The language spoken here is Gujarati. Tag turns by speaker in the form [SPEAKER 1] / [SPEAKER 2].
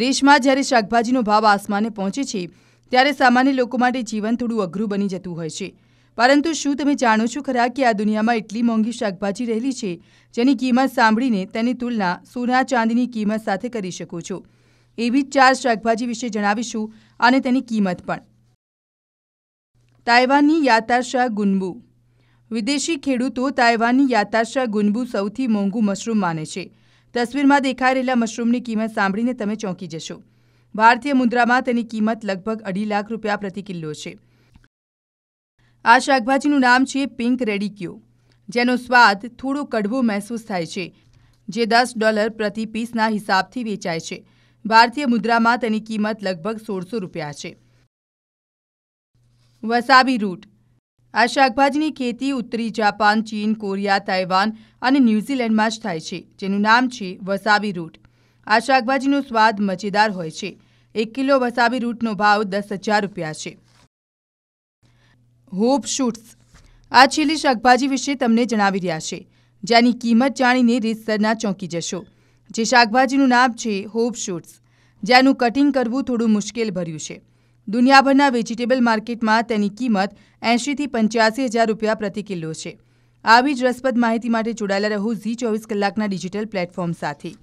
[SPEAKER 1] દેશમાં જ્યારે શાકભાજીનો ભાવ આસમાને પહોંચે છે ત્યારે સામાન્ય લોકો માટે જીવન થોડું અઘરું બની જતું હોય છે પરંતુ શું તમે જાણો છો ખરા કે આ દુનિયામાં એટલી મોંઘી શાકભાજી રહેલી છે જેની કિંમત સાંભળીને તેની તુલના સોના ચાંદીની કિંમત સાથે કરી શકો છો એવી જ ચાર શાકભાજી વિશે જણાવીશું અને તેની કિંમત પણ તાઇવાનની યાતાશા ગુનબુ વિદેશી ખેડૂતો તાઇવાનની યાતાશા ગુનબુ સૌથી મોંઘું મશરૂમ માને છે તસવીરમાં દેખાઈ રહેલા મશરૂમની કિંમત સાંભળીને તમે ચોંકી જશો ભારતીય મુદ્રામાં તેની કિંમત લગભગ અઢી લાખ રૂપિયા પ્રતિ કિલો છે આ શાકભાજીનું નામ છે પિંક રેડિક્યો જેનો સ્વાદ થોડો કડવો મહેસૂસ થાય છે જે દસ ડોલર પ્રતિ પીસના હિસાબથી વેચાય છે ભારતીય મુદ્રામાં તેની કિંમત લગભગ સોળસો રૂપિયા છે વસાબી રૂટ આ શાકભાજીની ખેતી ઉત્તરી જાપાન ચીન કોરિયા તાઇવાન અને ન્યૂઝીલેન્ડમાં જ થાય છે જેનું નામ છે વસાબી રૂટ આ શાકભાજીનો સ્વાદ મજેદાર હોય છે એક કિલો વસાબી રૂટનો ભાવ દસ હજાર રૂપિયા છે હોપ શૂટ્સ આ છેલ્લી શાકભાજી વિશે તમને જણાવી રહ્યા છે જેની કિંમત જાણીને રીતસરના ચોંકી જશો જે શાકભાજીનું નામ છે હોપ શૂટ્સ જેનું કટિંગ કરવું થોડું મુશ્કેલ ભર્યું છે દુનિયાભરના વેજીટેબલ માર્કેટમાં તેની કિંમત એંશીથી પંચ્યાસી હજાર રૂપિયા પ્રતિ કિલો છે આવી જ રસપ્રદ માહિતી માટે જોડાયેલા રહો ઝી ચોવીસ કલાકના ડિજિટલ પ્લેટફોર્મ સાથે